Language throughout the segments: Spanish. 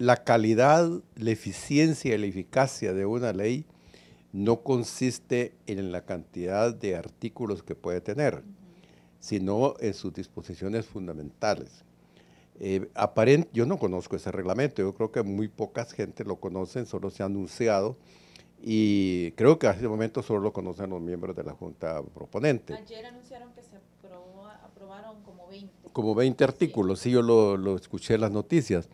la calidad, la eficiencia y la eficacia de una ley no consiste en la cantidad de artículos que puede tener, sino en sus disposiciones fundamentales. Eh, yo no conozco ese reglamento, yo creo que muy pocas gente lo conocen, solo se ha anunciado y creo que hasta el momento solo lo conocen los miembros de la Junta proponente. Ayer anunciaron que se aprobaron como 20. Como 20 artículos, sí, yo lo escuché en las noticias,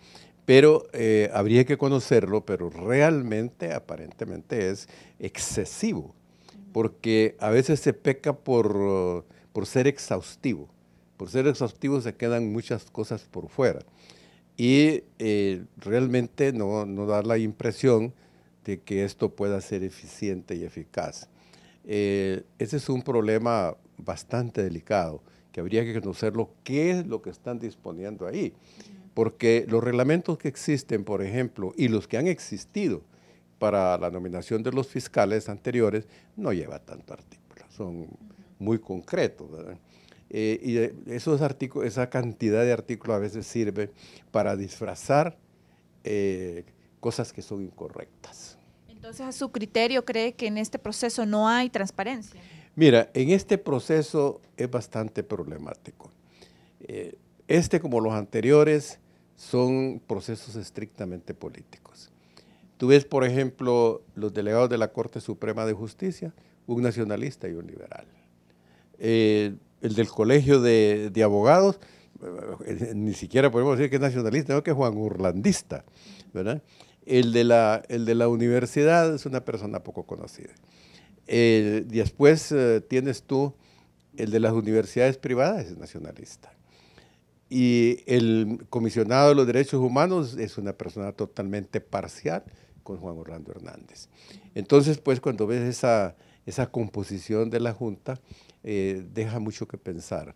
pero eh, habría que conocerlo, pero realmente aparentemente es excesivo, porque a veces se peca por, ser exhaustivo. Por ser exhaustivo se quedan muchas cosas por fuera. Y eh, realmente no, no da la impresión de que esto pueda ser eficiente y eficaz. Eh, ese es un problema bastante delicado que habría que conocerlo, qué es lo que están disponiendo ahí. Porque los reglamentos que existen, por ejemplo, y los que han existido para la nominación de los fiscales anteriores, no lleva tanto artículo, son muy concretos. Eh, y esos artículos, esa cantidad de artículos a veces sirve para disfrazar eh, cosas que son incorrectas. Entonces, a su criterio, cree que en este proceso no hay transparencia. Mira, en este proceso es bastante problemático. Eh, este, como los anteriores, son procesos estrictamente políticos. Tú ves, por ejemplo, los delegados de la Corte Suprema de Justicia, un nacionalista y un liberal. Eh, el del Colegio de, Abogados, eh, ni siquiera podemos decir que es nacionalista, sino que es Juan Urlandista, El el de la universidad es una persona poco conocida. Eh, después eh, tienes tú el de las universidades privadas, es nacionalista. Y el comisionado de los derechos humanos es una persona totalmente parcial con Juan Orlando Hernández. Entonces, pues cuando ves esa, esa composición de la Junta, eh, deja mucho que pensar.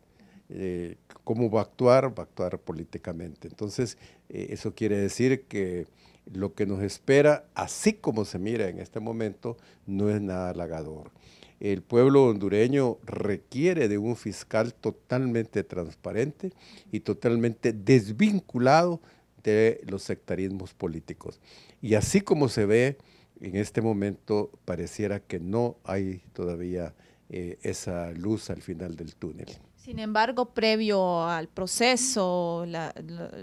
Eh, cómo va a actuar, va a actuar políticamente. Entonces, eso quiere decir que lo que nos espera, así como se mira en este momento, no es nada halagador. El pueblo hondureño requiere de un fiscal totalmente transparente y totalmente desvinculado de los sectarismos políticos. Y así como se ve en este momento, pareciera que no hay todavía eh, esa luz al final del túnel. Sin embargo, previo al proceso,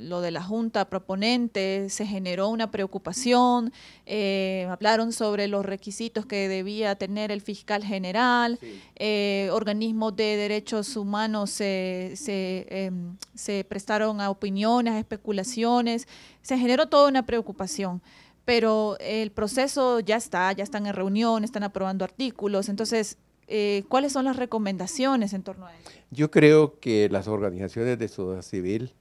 lo de la Junta proponente, se generó una preocupación, eh, hablaron sobre los requisitos que debía tener el fiscal general, eh, organismos de derechos humanos se, se, em, se prestaron a opiniones, especulaciones, se generó toda una preocupación pero el proceso ya está, ya están en reunión, están aprobando artículos, entonces eh, ¿cuáles son las recomendaciones en torno a eso? Yo creo que las organizaciones de sociedad civil,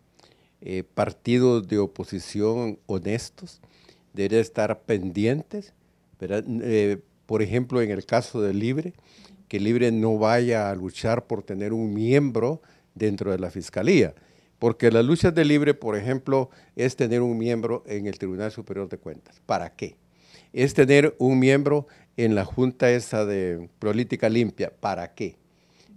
eh, partidos de oposición honestos, deberían estar pendientes. Eh, por ejemplo, en el caso de Libre, que Libre no vaya a luchar por tener un miembro dentro de la fiscalía. Porque las luchas de Libre, por ejemplo, es tener un miembro en el Tribunal Superior de Cuentas. ¿Para qué? Es tener un miembro en la junta esa de política limpia. ¿Para qué?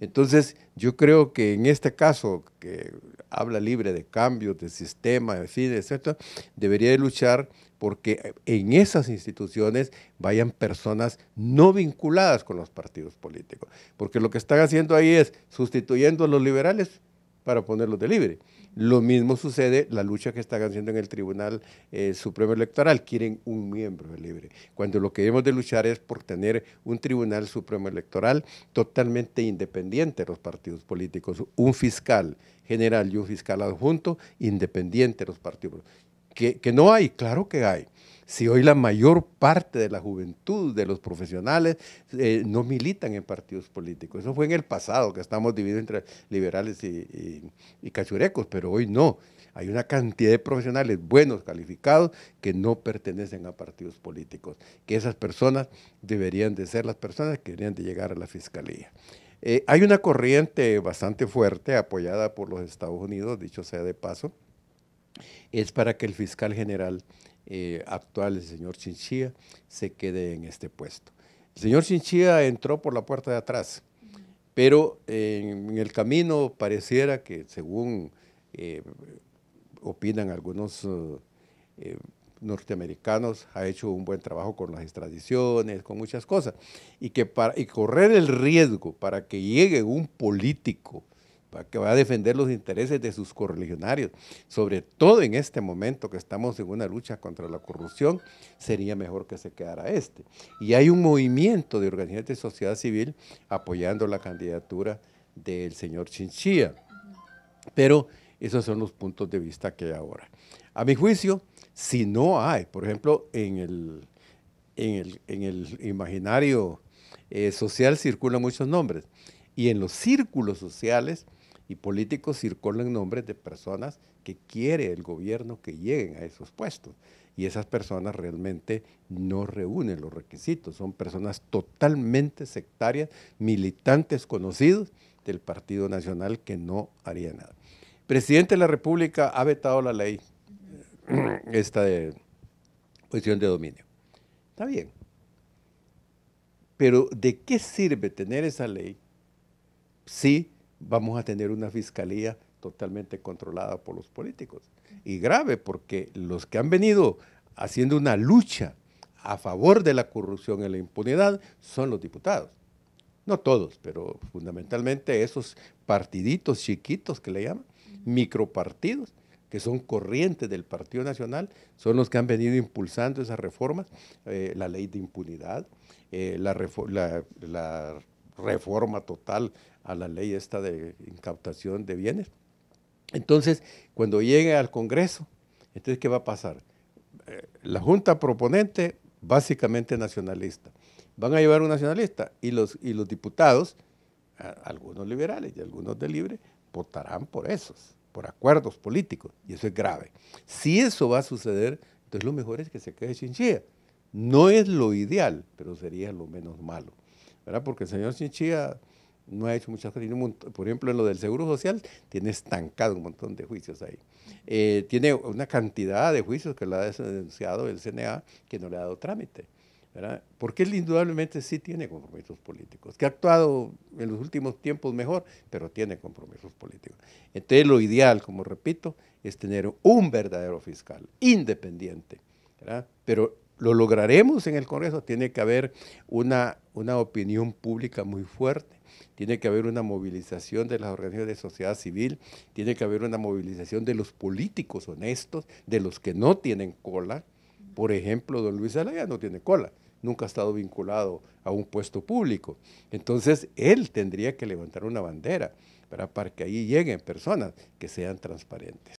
Entonces, yo creo que en este caso, que habla libre de cambios, de sistema, de cine, etc., debería luchar porque en esas instituciones vayan personas no vinculadas con los partidos políticos. Porque lo que están haciendo ahí es sustituyendo a los liberales para ponerlos de libre. Lo mismo sucede la lucha que están haciendo en el Tribunal eh, Supremo Electoral. Quieren un miembro de libre, cuando lo que debemos de luchar es por tener un Tribunal Supremo Electoral totalmente independiente de los partidos políticos, un fiscal general y un fiscal adjunto independiente de los partidos. políticos, que no hay, claro que hay. Si hoy la mayor parte de la juventud, de los profesionales, eh, no militan en partidos políticos. Eso fue en el pasado, que estamos divididos entre liberales y, cachurecos, pero hoy no. Hay una cantidad de profesionales buenos, calificados, que no pertenecen a partidos políticos, que esas personas deberían de ser las personas que deberían de llegar a la fiscalía. Eh, hay una corriente bastante fuerte apoyada por los Estados Unidos, dicho sea de paso, es para que el fiscal general eh, actual, el señor Chinchilla, se quede en este puesto. El señor Chinchilla entró por la puerta de atrás, pero en el camino pareciera que, según eh, opinan algunos eh, norteamericanos, ha hecho un buen trabajo con las extradiciones, con muchas cosas, y que y correr el riesgo para que llegue un político que va a defender los intereses de sus correligionarios, sobre todo en este momento que estamos en una lucha contra la corrupción, sería mejor que se quedara este. Y hay un movimiento de organizaciones de sociedad civil apoyando la candidatura del señor Chinchilla. Pero esos son los puntos de vista que hay ahora. A mi juicio, si no hay, por ejemplo, en el, imaginario eh, social circulan muchos nombres, y en los círculos sociales, y políticos circulan nombres de personas que quiere el gobierno que lleguen a esos puestos. Y esas personas realmente no reúnen los requisitos, son personas totalmente sectarias, militantes conocidos del Partido Nacional que no haría nada. presidente de la República ha vetado la ley, eh, esta de cuestión de dominio. Está bien. Pero ¿de qué sirve tener esa ley sí vamos a tener una fiscalía totalmente controlada por los políticos. Y grave porque los que han venido haciendo una lucha a favor de la corrupción y la impunidad son los diputados. No todos, pero fundamentalmente esos partiditos chiquitos que le llaman, micropartidos, que son corrientes del Partido Nacional, son los que han venido impulsando esas reformas, eh, la ley de impunidad, eh, la, la, la reforma total a la ley esta de incautación de bienes. Entonces, cuando llegue al Congreso, entonces, ¿qué va a pasar? Eh, la Junta proponente, básicamente nacionalista. Van a llevar un nacionalista y los, y los diputados, algunos liberales y algunos de libre, votarán por esos, por acuerdos políticos, y eso es grave. Si eso va a suceder, entonces lo mejor es que se quede sin chía. No es lo ideal, pero sería lo menos malo. Porque el señor Chinchilla no ha hecho muchas cosas. por ejemplo, en lo del Seguro Social tiene estancado un montón de juicios ahí. Eh, tiene una cantidad de juicios que le ha denunciado el CNA que no le ha dado trámite. Porque él indudablemente sí tiene compromisos políticos, que ha actuado en los últimos tiempos mejor, pero tiene compromisos políticos. Entonces lo ideal, como repito, es tener un verdadero fiscal independiente, ¿verdad? pero lo lograremos en el Congreso, tiene que haber una, una opinión pública muy fuerte tiene que haber una movilización de las organizaciones de sociedad civil, tiene que haber una movilización de los políticos honestos, de los que no tienen cola. Por ejemplo, don Luis Alaya no tiene cola, nunca ha estado vinculado a un puesto público. Entonces, él tendría que levantar una bandera para, para que ahí lleguen personas que sean transparentes.